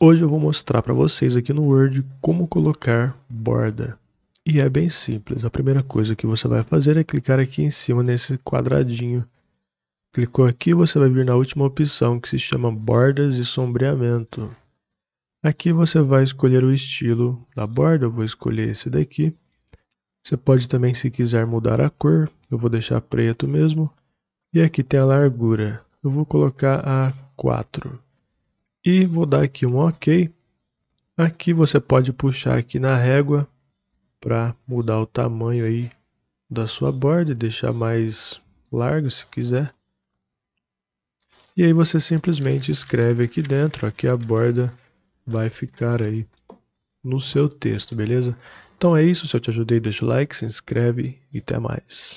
Hoje eu vou mostrar para vocês aqui no Word como colocar borda. E é bem simples, a primeira coisa que você vai fazer é clicar aqui em cima nesse quadradinho. Clicou aqui, você vai vir na última opção que se chama bordas e sombreamento. Aqui você vai escolher o estilo da borda, eu vou escolher esse daqui. Você pode também, se quiser, mudar a cor, eu vou deixar preto mesmo. E aqui tem a largura, eu vou colocar a 4 e vou dar aqui um OK. Aqui você pode puxar aqui na régua para mudar o tamanho aí da sua borda e deixar mais largo se quiser. E aí você simplesmente escreve aqui dentro, aqui a borda vai ficar aí no seu texto, beleza? Então é isso, se eu te ajudei deixa o like, se inscreve e até mais.